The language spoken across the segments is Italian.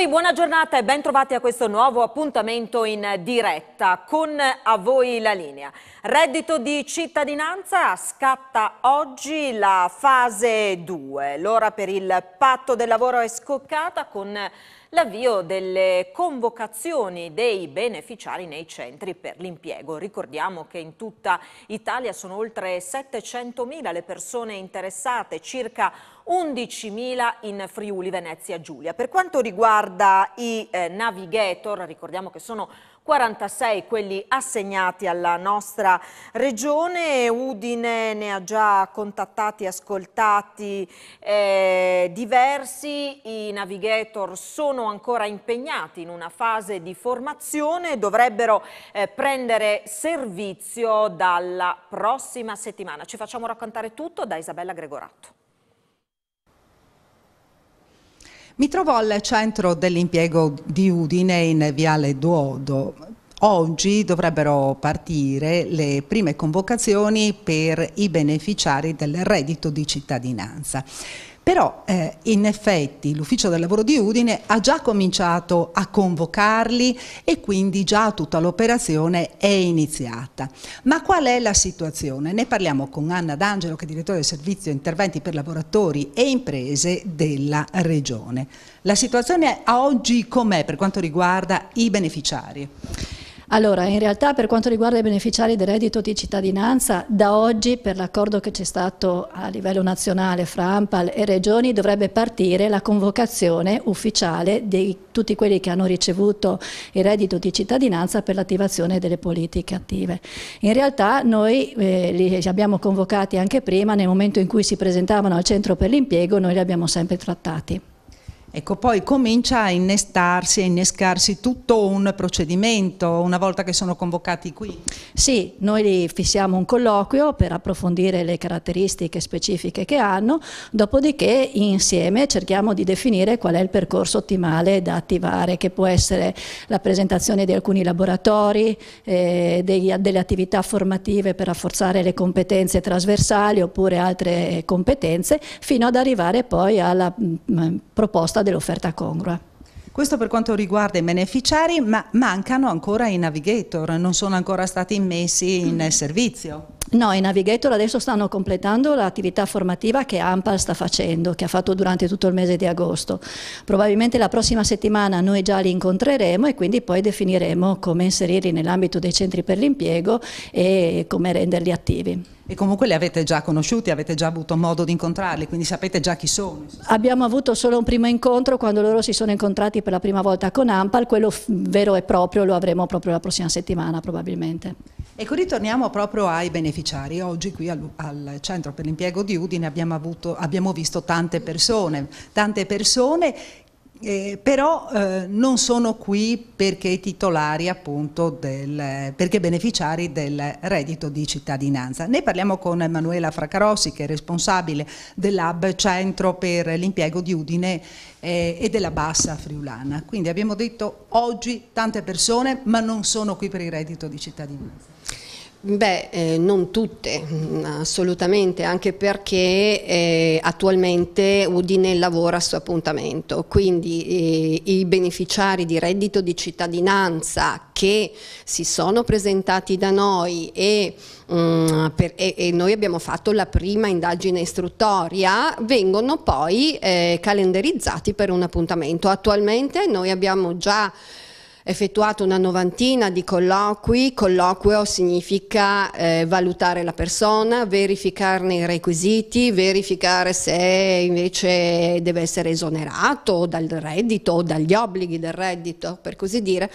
voi buona giornata e ben trovati a questo nuovo appuntamento in diretta con a voi la linea. Reddito di cittadinanza scatta oggi la fase 2. L'ora per il patto del lavoro è scoccata con l'avvio delle convocazioni dei beneficiari nei centri per l'impiego. Ricordiamo che in tutta Italia sono oltre 700.000 le persone interessate, circa 11.000 in Friuli, Venezia, Giulia. Per quanto riguarda i eh, navigator, ricordiamo che sono 46 quelli assegnati alla nostra regione. Udine ne ha già contattati, ascoltati eh, diversi. I navigator sono ancora impegnati in una fase di formazione e dovrebbero eh, prendere servizio dalla prossima settimana. Ci facciamo raccontare tutto da Isabella Gregorato. Mi trovo al centro dell'impiego di Udine in Viale Duodo. Oggi dovrebbero partire le prime convocazioni per i beneficiari del reddito di cittadinanza. Però eh, in effetti l'ufficio del lavoro di Udine ha già cominciato a convocarli e quindi già tutta l'operazione è iniziata. Ma qual è la situazione? Ne parliamo con Anna D'Angelo che è direttore del servizio interventi per lavoratori e imprese della Regione. La situazione a oggi com'è per quanto riguarda i beneficiari? Allora, in realtà per quanto riguarda i beneficiari del reddito di cittadinanza, da oggi per l'accordo che c'è stato a livello nazionale fra Ampal e Regioni dovrebbe partire la convocazione ufficiale di tutti quelli che hanno ricevuto il reddito di cittadinanza per l'attivazione delle politiche attive. In realtà noi eh, li abbiamo convocati anche prima, nel momento in cui si presentavano al centro per l'impiego noi li abbiamo sempre trattati. Ecco, poi comincia a innestarsi, a innescarsi tutto un procedimento una volta che sono convocati qui. Sì, noi fissiamo un colloquio per approfondire le caratteristiche specifiche che hanno, dopodiché insieme cerchiamo di definire qual è il percorso ottimale da attivare, che può essere la presentazione di alcuni laboratori, eh, degli, delle attività formative per rafforzare le competenze trasversali oppure altre competenze, fino ad arrivare poi alla mh, mm, mm, proposta risposta dell'offerta congrua. Questo per quanto riguarda i beneficiari, ma mancano ancora i navigator, non sono ancora stati immessi in mm. servizio. No, i Navigator adesso stanno completando l'attività formativa che AMPAL sta facendo, che ha fatto durante tutto il mese di agosto. Probabilmente la prossima settimana noi già li incontreremo e quindi poi definiremo come inserirli nell'ambito dei centri per l'impiego e come renderli attivi. E comunque li avete già conosciuti, avete già avuto modo di incontrarli, quindi sapete già chi sono. Abbiamo avuto solo un primo incontro quando loro si sono incontrati per la prima volta con Ampal, quello vero e proprio lo avremo proprio la prossima settimana probabilmente. Ecco, ritorniamo proprio ai beneficiari. Oggi qui al, al Centro per l'Impiego di Udine abbiamo, avuto, abbiamo visto tante persone, tante persone eh, però eh, non sono qui perché titolari appunto del, perché beneficiari del reddito di cittadinanza. Ne parliamo con Emanuela Fracarossi che è responsabile dell'Hub Centro per l'impiego di Udine eh, e della Bassa Friulana. Quindi abbiamo detto oggi tante persone ma non sono qui per il reddito di cittadinanza. Beh, eh, non tutte, mm, assolutamente, anche perché eh, attualmente Udine lavora su appuntamento, quindi eh, i beneficiari di reddito di cittadinanza che si sono presentati da noi e, um, per, e, e noi abbiamo fatto la prima indagine istruttoria, vengono poi eh, calendarizzati per un appuntamento. Attualmente noi abbiamo già effettuato una novantina di colloqui, colloquio significa eh, valutare la persona, verificarne i requisiti, verificare se invece deve essere esonerato dal reddito o dagli obblighi del reddito, per così dire,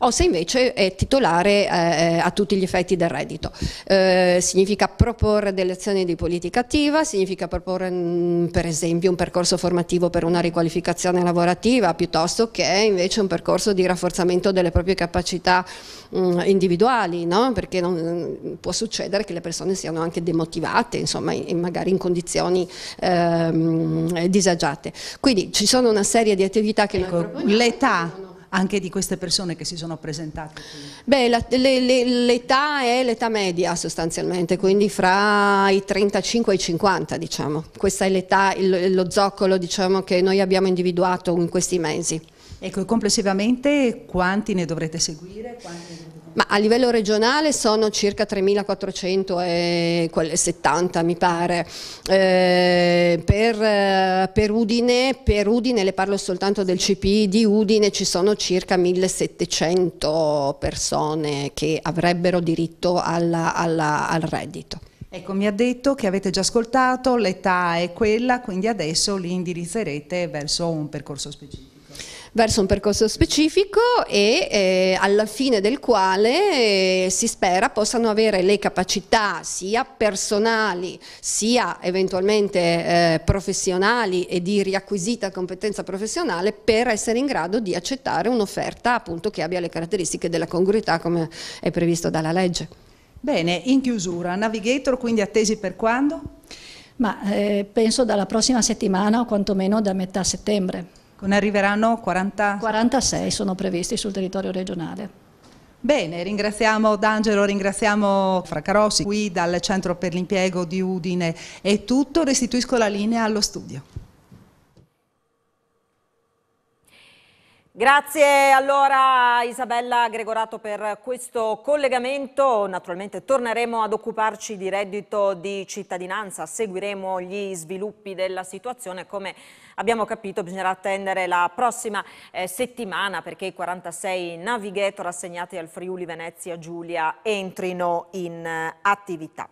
o se invece è titolare eh, a tutti gli effetti del reddito. Eh, significa proporre delle azioni di politica attiva, significa proporre mh, mm, per esempio un percorso formativo per una riqualificazione lavorativa piuttosto che invece un percorso di rafforzamento miglioramento delle proprie capacità mh, mm, individuali, no? perché non, mm, può succedere che le persone siano anche demotivate, insomma, in, magari in condizioni ehm, eh, disagiate. Quindi ci sono una serie di attività che ecco, L'età anche di queste persone che si sono presentate? Beh, l'età è l'età media sostanzialmente, quindi fra i 35 e i 50 diciamo, questa è l'età, lo zoccolo diciamo, che noi abbiamo individuato in questi mesi. Ecco, complessivamente quanti ne dovrete seguire? Ma a livello regionale sono circa 3.470 mi pare, eh, per, eh, per, Udine, per Udine, le parlo soltanto del CPI di Udine, ci sono circa 1.700 persone che avrebbero diritto alla, alla, al reddito. Ecco, mi ha detto che avete già ascoltato, l'età è quella, quindi adesso li indirizzerete verso un percorso specifico verso un percorso specifico e eh, alla fine del quale eh, si spera possano avere le capacità sia personali sia eventualmente eh, professionali e di riacquisita competenza professionale per essere in grado di accettare un'offerta appunto che abbia le caratteristiche della congruità come è previsto dalla legge. Bene, in chiusura, Navigator quindi attesi per quando? Ma eh, penso dalla prossima settimana o quantomeno da metà settembre. Ne arriveranno 40... 46 sono previsti sul territorio regionale. Bene, ringraziamo D'Angelo, ringraziamo Fraccarossi qui dal Centro per l'Impiego di Udine. È tutto, restituisco la linea allo studio. Grazie allora Isabella Gregorato per questo collegamento, naturalmente torneremo ad occuparci di reddito di cittadinanza, seguiremo gli sviluppi della situazione, come abbiamo capito bisognerà attendere la prossima eh, settimana perché i 46 navigator assegnati al Friuli Venezia Giulia entrino in eh, attività.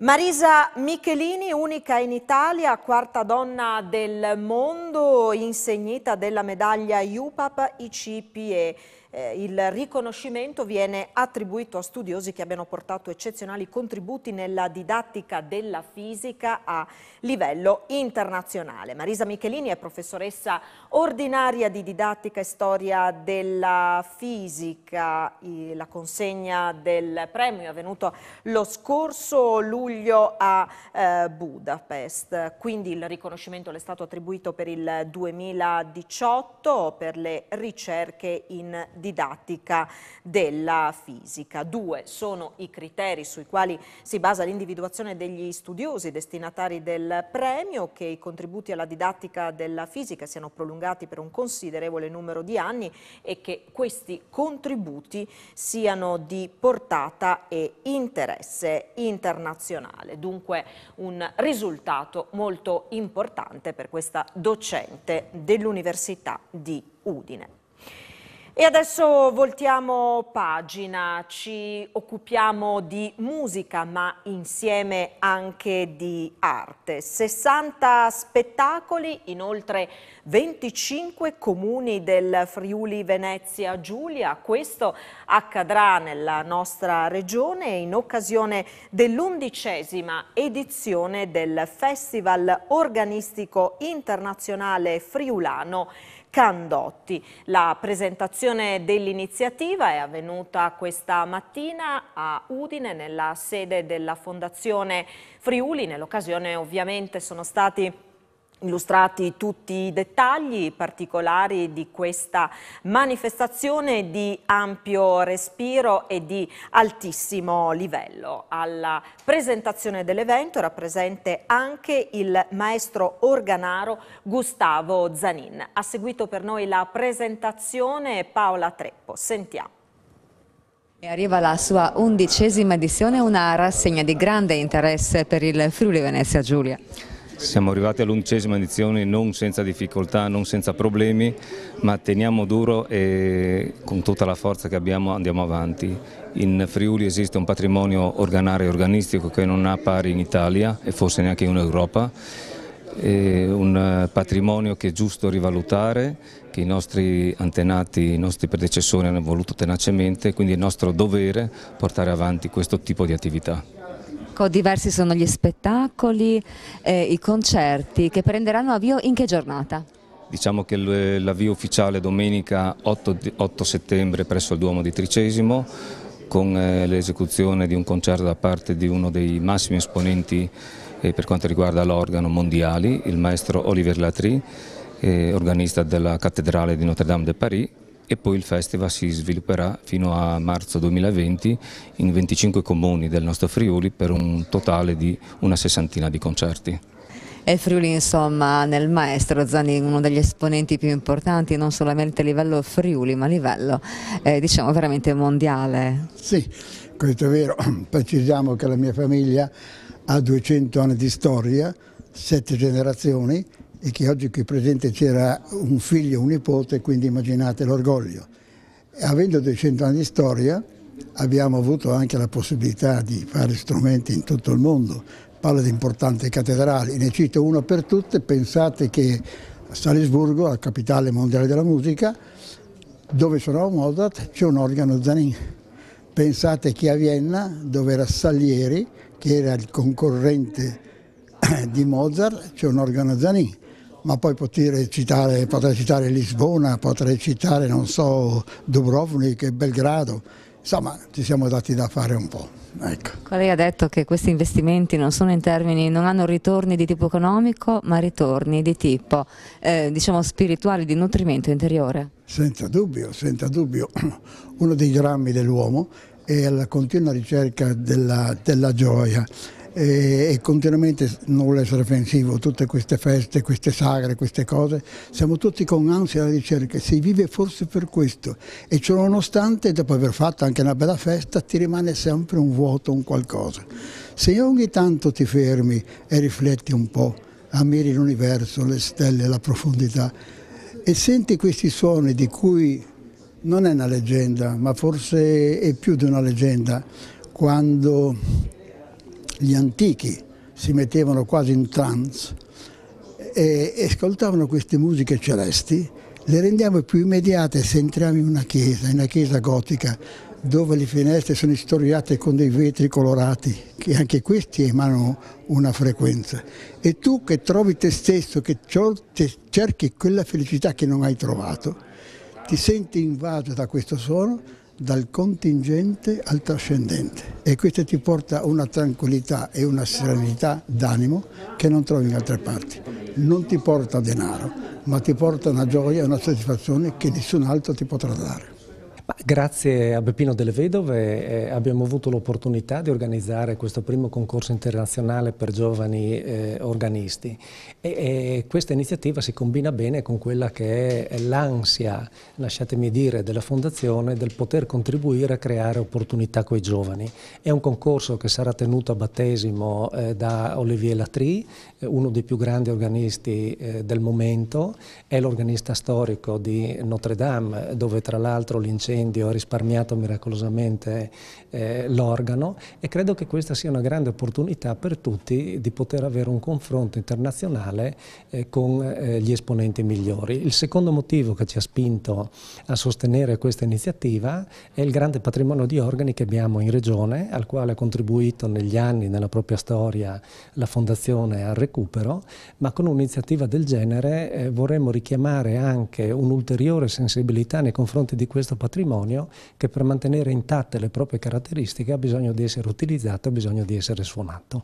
Marisa Michelini, unica in Italia, quarta donna del mondo, insegnita della medaglia UPAP ICPE. Eh, il riconoscimento viene attribuito a studiosi che abbiano portato eccezionali contributi nella didattica della fisica a livello internazionale. Marisa Michelini è professoressa ordinaria di didattica e storia della fisica. La consegna del premio è avvenuta lo scorso luglio a eh, Budapest, quindi il riconoscimento le è stato attribuito per il 2018 per le ricerche in didattica didattica della fisica. Due sono i criteri sui quali si basa l'individuazione degli studiosi destinatari del premio, che i contributi alla didattica della fisica siano prolungati per un considerevole numero di anni e che questi contributi siano di portata e interesse internazionale. Dunque un risultato molto importante per questa docente dell'Università di Udine. E adesso voltiamo pagina, ci occupiamo di musica ma insieme anche di arte. 60 spettacoli in oltre 25 comuni del Friuli Venezia Giulia. Questo accadrà nella nostra regione in occasione dell'undicesima edizione del Festival Organistico Internazionale Friulano Candotti. La presentazione dell'iniziativa è avvenuta questa mattina a Udine nella sede della Fondazione Friuli, nell'occasione ovviamente sono stati illustrati tutti i dettagli particolari di questa manifestazione di ampio respiro e di altissimo livello. Alla presentazione dell'evento era presente anche il maestro organaro Gustavo Zanin. Ha seguito per noi la presentazione Paola Treppo. Sentiamo. Arriva la sua undicesima edizione, una rassegna di grande interesse per il Friuli Venezia Giulia. Siamo arrivati all'undicesima edizione non senza difficoltà, non senza problemi, ma teniamo duro e con tutta la forza che abbiamo andiamo avanti. In Friuli esiste un patrimonio organario e organistico che non ha pari in Italia e forse neanche in Europa, è un patrimonio che è giusto rivalutare, che i nostri antenati, i nostri predecessori hanno voluto tenacemente, quindi è nostro dovere portare avanti questo tipo di attività. Ecco, diversi sono gli spettacoli, eh, i concerti che prenderanno avvio in che giornata? Diciamo che l'avvio ufficiale domenica 8, 8 settembre presso il Duomo di Tricesimo con eh, l'esecuzione di un concerto da parte di uno dei massimi esponenti eh, per quanto riguarda l'organo mondiali, il maestro Oliver Latry, eh, organista della cattedrale di Notre Dame de Paris e poi il festival si svilupperà fino a marzo 2020 in 25 comuni del nostro Friuli per un totale di una sessantina di concerti. E Friuli insomma nel maestro Zanin, uno degli esponenti più importanti non solamente a livello Friuli ma a livello eh, diciamo veramente mondiale. Sì, questo è vero, precisiamo che la mia famiglia ha 200 anni di storia, 7 generazioni e che oggi qui presente c'era un figlio, un nipote, quindi immaginate l'orgoglio. Avendo 200 anni di storia abbiamo avuto anche la possibilità di fare strumenti in tutto il mondo, parlo di importanti cattedrali, ne cito una per tutte, pensate che a Salisburgo, la capitale mondiale della musica, dove suonava Mozart c'è un organo Zanin. Pensate che a Vienna, dove era Salieri, che era il concorrente di Mozart, c'è un organo Zanin ma poi citare, potrei citare Lisbona, potrei citare, non so, Dubrovnik e Belgrado. Insomma, ci siamo dati da fare un po'. Ecco. Lei ha detto che questi investimenti non, in termini, non hanno ritorni di tipo economico, ma ritorni di tipo eh, diciamo spirituale, di nutrimento interiore. Senza dubbio, senza dubbio. Uno dei drammi dell'uomo è la continua ricerca della, della gioia e, e continuamente nulla essere offensivo, tutte queste feste, queste sagre, queste cose, siamo tutti con ansia alla ricerca, si vive forse per questo e ciononostante dopo aver fatto anche una bella festa ti rimane sempre un vuoto, un qualcosa. Se ogni tanto ti fermi e rifletti un po', ammiri l'universo, le stelle, la profondità e senti questi suoni di cui non è una leggenda, ma forse è più di una leggenda, quando gli antichi si mettevano quasi in trance e ascoltavano queste musiche celesti, le rendiamo più immediate se entriamo in una chiesa, in una chiesa gotica, dove le finestre sono istoriate con dei vetri colorati, che anche questi emanano una frequenza. E tu che trovi te stesso, che cerchi quella felicità che non hai trovato, ti senti invaso da questo suono, dal contingente al trascendente e questo ti porta una tranquillità e una serenità d'animo che non trovi in altre parti. Non ti porta denaro, ma ti porta una gioia e una soddisfazione che nessun altro ti potrà dare. Grazie a Beppino delle Vedove eh, abbiamo avuto l'opportunità di organizzare questo primo concorso internazionale per giovani eh, organisti e, e, questa iniziativa si combina bene con quella che è l'ansia, lasciatemi dire, della Fondazione del poter contribuire a creare opportunità con i giovani. È un concorso che sarà tenuto a battesimo eh, da Olivier Latry eh, uno dei più grandi organisti eh, del momento, è l'organista storico di Notre Dame, dove tra l'altro l'incendio ha risparmiato miracolosamente eh, l'organo e credo che questa sia una grande opportunità per tutti di poter avere un confronto internazionale con gli esponenti migliori. Il secondo motivo che ci ha spinto a sostenere questa iniziativa è il grande patrimonio di organi che abbiamo in regione, al quale ha contribuito negli anni, nella propria storia, la Fondazione Arre recupero, ma con un'iniziativa del genere eh, vorremmo richiamare anche un'ulteriore sensibilità nei confronti di questo patrimonio che per mantenere intatte le proprie caratteristiche ha bisogno di essere utilizzato, ha bisogno di essere suonato.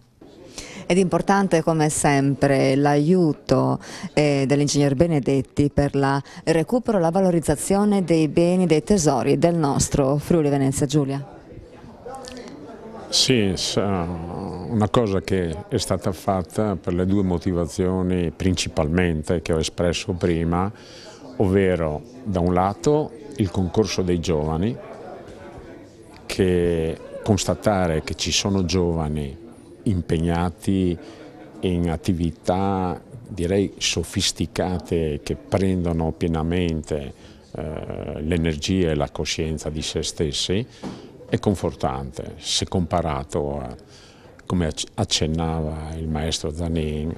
Ed importante come sempre l'aiuto eh, dell'ingegner Benedetti per il recupero e la valorizzazione dei beni, dei tesori del nostro Friuli Venezia Giulia. Sì, eh, una cosa che è stata fatta per le due motivazioni principalmente che ho espresso prima, ovvero da un lato il concorso dei giovani, che constatare che ci sono giovani impegnati in attività direi sofisticate che prendono pienamente eh, l'energia e la coscienza di se stessi è confortante se comparato a, come accennava il maestro Zanin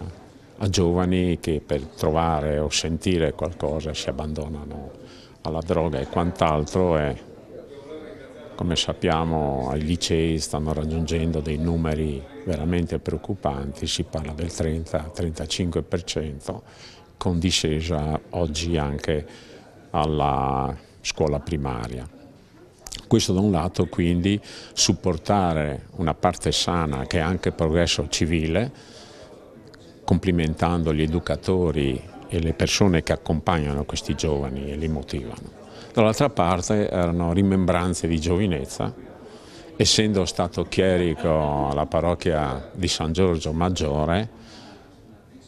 a giovani che per trovare o sentire qualcosa si abbandonano alla droga e quant'altro e come sappiamo ai licei stanno raggiungendo dei numeri veramente preoccupanti, si parla del 30-35% con discesa oggi anche alla scuola primaria. Questo da un lato quindi supportare una parte sana che è anche progresso civile, complimentando gli educatori e le persone che accompagnano questi giovani e li motivano. Dall'altra parte erano rimembranze di giovinezza, essendo stato chierico alla parrocchia di San Giorgio Maggiore,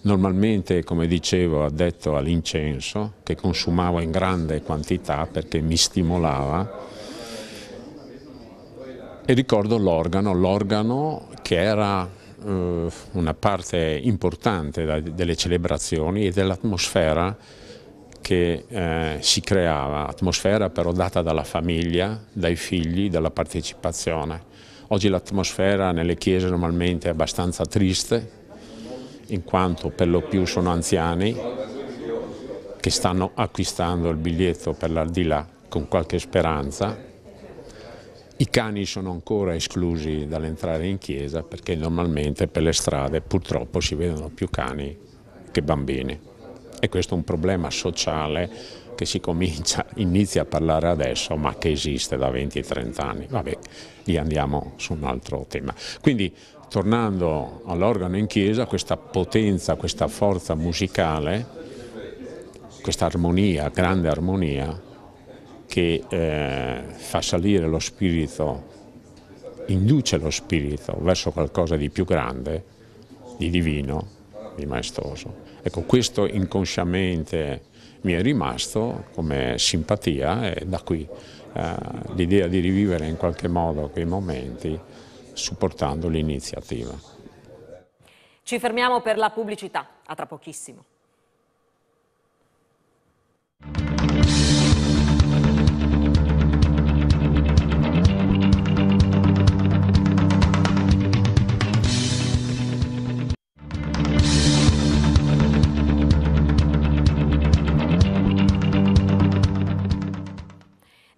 normalmente, come dicevo, addetto all'incenso, che consumavo in grande quantità perché mi stimolava, e ricordo l'organo, l'organo che era eh, una parte importante delle celebrazioni e dell'atmosfera che eh, si creava, atmosfera però data dalla famiglia, dai figli, dalla partecipazione. Oggi l'atmosfera nelle chiese normalmente è abbastanza triste, in quanto per lo più sono anziani che stanno acquistando il biglietto per l'aldilà con qualche speranza i cani sono ancora esclusi dall'entrare in chiesa perché normalmente per le strade purtroppo si vedono più cani che bambini e questo è un problema sociale che si comincia, inizia a parlare adesso ma che esiste da 20-30 anni. Vabbè, lì andiamo su un altro tema. Quindi tornando all'organo in chiesa, questa potenza, questa forza musicale, questa armonia, grande armonia, che eh, fa salire lo spirito, induce lo spirito verso qualcosa di più grande, di divino, di maestoso. Ecco, questo inconsciamente mi è rimasto come simpatia e da qui eh, l'idea di rivivere in qualche modo quei momenti supportando l'iniziativa. Ci fermiamo per la pubblicità, a tra pochissimo.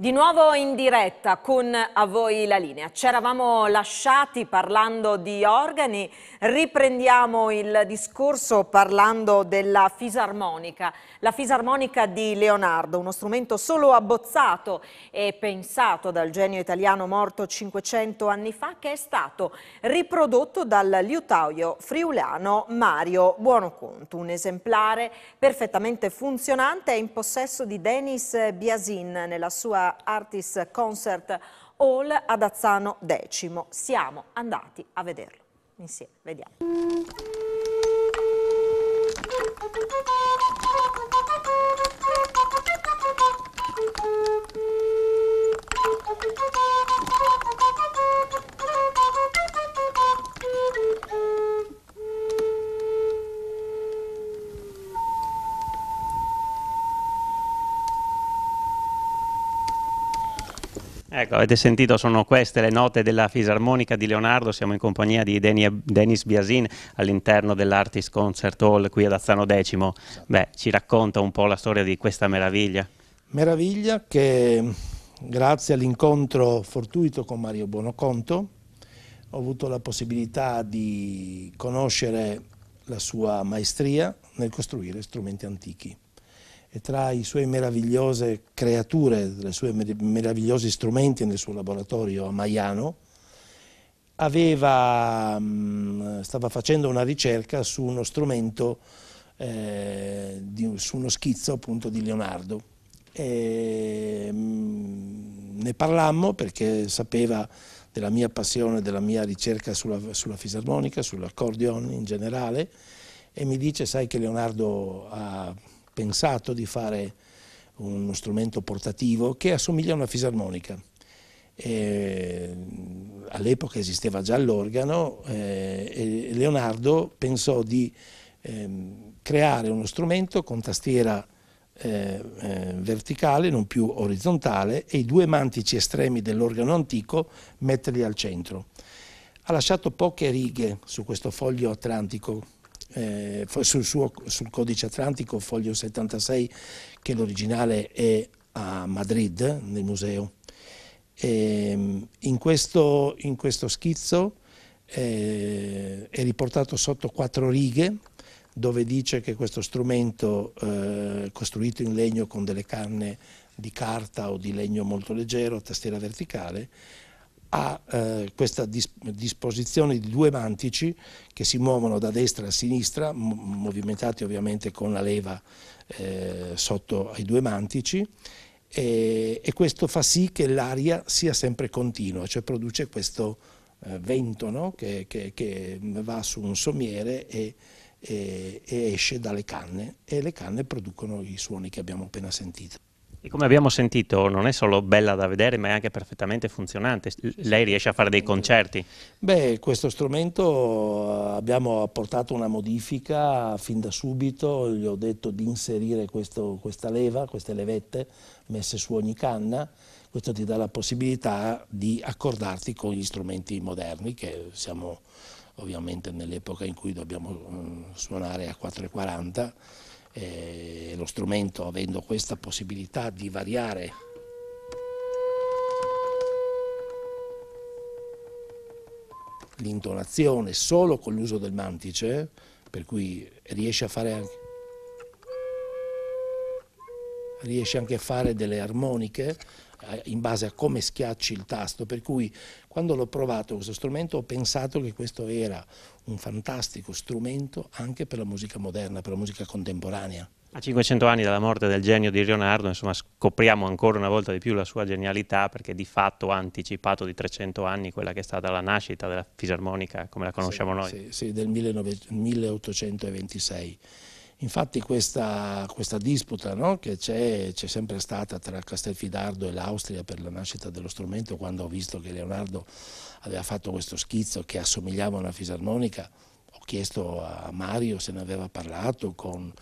Di nuovo in diretta con a voi la linea. Ci eravamo lasciati parlando di organi, riprendiamo il discorso parlando della fisarmonica, la fisarmonica di Leonardo, uno strumento solo abbozzato e pensato dal genio italiano morto 500 anni fa che è stato riprodotto dal liutaio friulano Mario Buonoconto, un esemplare perfettamente funzionante è in possesso di Denis Biasin nella sua Music Artist Concert Hall ad Azzano X. Siamo andati a vederlo insieme, vediamo. Thank you. Ecco, avete sentito, sono queste le note della fisarmonica di Leonardo, siamo in compagnia di Denis Biasin all'interno dell'Artist Concert Hall qui ad Azzano Decimo. Esatto. Beh, ci racconta un po' la storia di questa meraviglia. Meraviglia che grazie all'incontro fortuito con Mario Bonoconto ho avuto la possibilità di conoscere la sua maestria nel costruire strumenti antichi e tra le sue meravigliose creature, i suoi meravigliosi strumenti nel suo laboratorio a Maiano, aveva, mm, stava facendo una ricerca su uno strumento, eh, di, su uno schizzo appunto di Leonardo. E, mm, ne parlammo perché sapeva della mia passione, della mia ricerca sulla, sulla fisarmonica, sull'accordion in generale, e mi dice, sai che Leonardo ha pensato di fare uno strumento portativo che assomiglia a una fisarmonica. All'epoca esisteva già l'organo eh, e Leonardo pensò di ehm, creare uno strumento con tastiera eh, eh, verticale, non più orizzontale, e i due mantici estremi dell'organo antico metterli al centro. Ha lasciato poche righe su questo foglio atlantico eh, sul, suo, sul codice atlantico, foglio 76, che l'originale è a Madrid, nel museo. E, ehm, in, questo, in, questo, schizzo eh, è riportato sotto quattro righe, dove dice che questo strumento eh, costruito in legno con delle canne di carta o di legno molto leggero, tastiera verticale, ha eh, questa dis disposizione di due mantici che si muovono da destra a sinistra, movimentati ovviamente con la leva eh, sotto ai due mantici, e, e questo fa sì che l'aria sia sempre continua, cioè produce questo eh, vento no? che, che, che, va su un sommiere e, e, e esce dalle canne e le canne producono i suoni che abbiamo appena sentito. E come abbiamo sentito, non è solo bella da vedere, ma è anche perfettamente funzionante. Lei riesce a fare dei concerti? Beh, questo strumento eh, abbiamo apportato una modifica fin da subito, gli ho detto di inserire questo, questa leva, queste levette messe su ogni canna, questo ti dà la possibilità di accordarti con gli strumenti moderni che siamo ovviamente nell'epoca in cui dobbiamo mm, suonare a 4,40 eh, lo strumento avendo questa possibilità di variare l'intonazione solo con l'uso del mantice, per cui riesce, anche, riesce anche a fare delle armoniche eh, in base a come schiacci il tasto, per cui quando l'ho provato questo strumento ho pensato che questo era un fantastico strumento anche per la musica moderna, per la musica contemporanea. A 500 anni dalla morte del genio di Leonardo, insomma, scopriamo ancora una volta di più la sua genialità perché di fatto ha anticipato di 300 anni quella che è stata la nascita della fisarmonica come la conosciamo sì, noi. Sì, sì del 19, 1826. Infatti questa, questa disputa no, che c'è, sempre stata tra Castelfidardo e l'Austria per la nascita dello strumento, quando ho visto che Leonardo aveva fatto questo schizzo che assomigliava a una fisarmonica, ho chiesto a Mario se ne aveva parlato con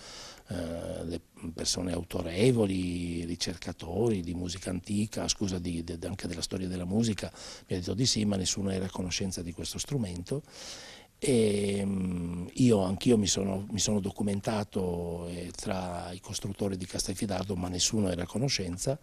eh, le persone autorevoli, ricercatori di musica antica, scusa, di, de, anche della storia della musica, mi ha detto di sì, ma nessuno era a conoscenza di questo strumento e ehm, io anch'io mi sono, mi sono documentato eh, tra i costruttori di Castelfidardo, ma nessuno era a conoscenza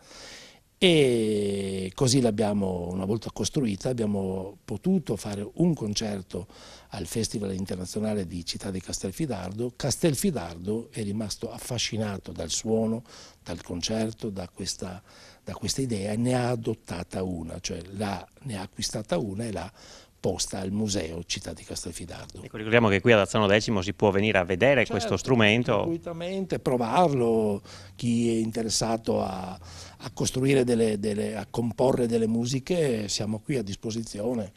e così l'abbiamo, una volta costruita, abbiamo potuto fare un concerto al Festival Internazionale di Città di Castelfidardo. Castelfidardo è rimasto affascinato dal suono, dal concerto, da questa, da questa idea e ne ha adottata una, cioè la, ne ha acquistata una e l'ha esposta al Museo Città di Castelfidardo. Ecco, ricordiamo che qui ad Azzano Decimo si può venire a vedere certo, questo strumento. Gratuitamente, provarlo, chi è interessato a, a costruire, delle, delle, a comporre delle musiche, siamo qui a disposizione.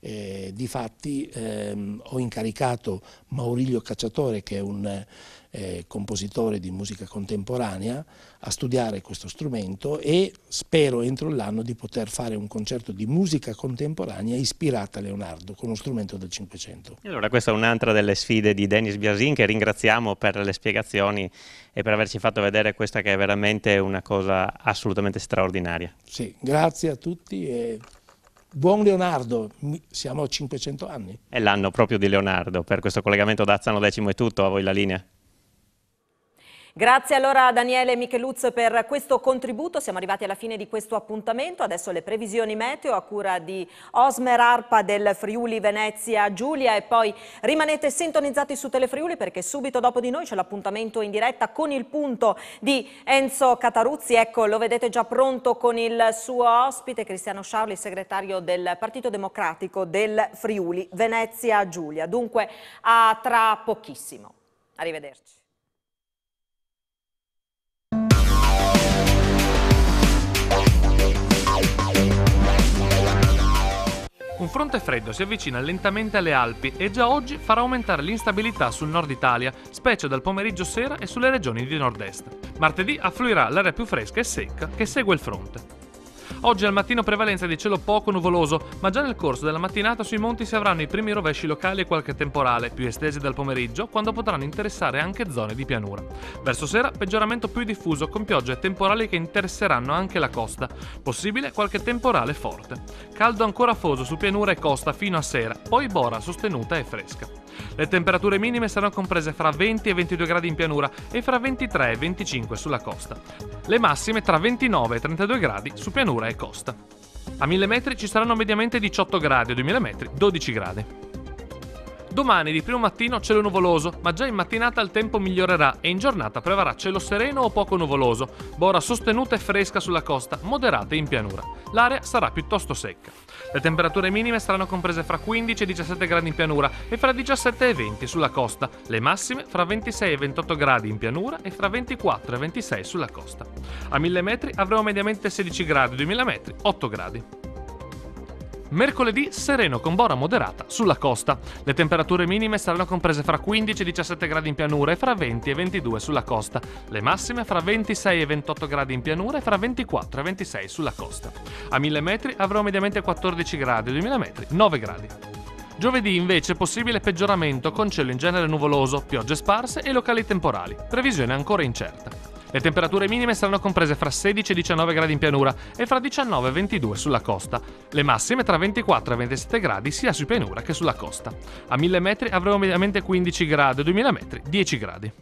Eh, difatti ehm, ho incaricato Maurilio Cacciatore che è un eh, compositore di musica contemporanea, a studiare questo strumento e spero entro l'anno di poter fare un concerto di musica contemporanea ispirata a Leonardo con uno strumento del Cinquecento. Allora questa è un'altra delle sfide di Denis Biasin che ringraziamo per le spiegazioni e per averci fatto vedere questa che è veramente una cosa assolutamente straordinaria. Sì, grazie a tutti e Buon Leonardo, siamo a 500 anni. È l'anno proprio di Leonardo, per questo collegamento d'Azzano Azzano Decimo è tutto, a voi la linea. Grazie allora a Daniele Micheluz per questo contributo, siamo arrivati alla fine di questo appuntamento, adesso le previsioni meteo a cura di Osmer Arpa del Friuli Venezia Giulia e poi rimanete sintonizzati su Telefriuli perché subito dopo di noi c'è l'appuntamento in diretta con il punto di Enzo Cataruzzi, ecco lo vedete già pronto con il suo ospite Cristiano Sciarli, segretario del Partito Democratico del Friuli Venezia Giulia, dunque a tra pochissimo, arrivederci. Un fronte freddo si avvicina lentamente alle Alpi e già oggi farà aumentare l'instabilità sul nord Italia, specie dal pomeriggio sera e sulle regioni di nord-est. Martedì affluirà l'aria più fresca e secca che segue il fronte. Oggi al mattino prevalenza di cielo poco nuvoloso, ma già nel corso della mattinata sui monti si avranno i primi rovesci locali e qualche temporale, più estesi dal pomeriggio, quando potranno interessare anche zone di pianura. Verso sera peggioramento più diffuso con piogge e temporali che interesseranno anche la costa, possibile qualche temporale forte. Caldo ancora afoso su pianura e costa fino a sera, poi bora sostenuta e fresca. Le temperature minime saranno comprese fra 20 e 22 gradi in pianura e fra 23 e 25 sulla costa. Le massime tra 29 e 32 gradi su pianura e costa. A 1000 metri ci saranno mediamente 18 gradi, a 2000 metri 12 gradi. Domani di primo mattino cielo nuvoloso, ma già in mattinata il tempo migliorerà e in giornata prevarrà cielo sereno o poco nuvoloso, bora sostenuta e fresca sulla costa, moderate in pianura. L'area sarà piuttosto secca. Le temperature minime saranno comprese fra 15 e 17 gradi in pianura e fra 17 e 20 sulla costa, le massime fra 26 e 28 gradi in pianura e fra 24 e 26 sulla costa. A 1000 metri avremo mediamente 16 gradi, 2000 metri 8 gradi. Mercoledì sereno con bora moderata sulla costa. Le temperature minime saranno comprese fra 15 e 17 gradi in pianura e fra 20 e 22 sulla costa. Le massime fra 26 e 28 gradi in pianura e fra 24 e 26 sulla costa. A 1000 metri avrò mediamente 14 gradi, a 2000 metri 9 gradi. Giovedì invece possibile peggioramento con cielo in genere nuvoloso, piogge sparse e locali temporali. Previsione ancora incerta. Le temperature minime saranno comprese fra 16 e 19 gradi in pianura e fra 19 e 22 sulla costa. Le massime tra 24 e 27 gradi sia su pianura che sulla costa. A 1000 metri avremo mediamente 15 gradi, a 2000 metri 10 gradi.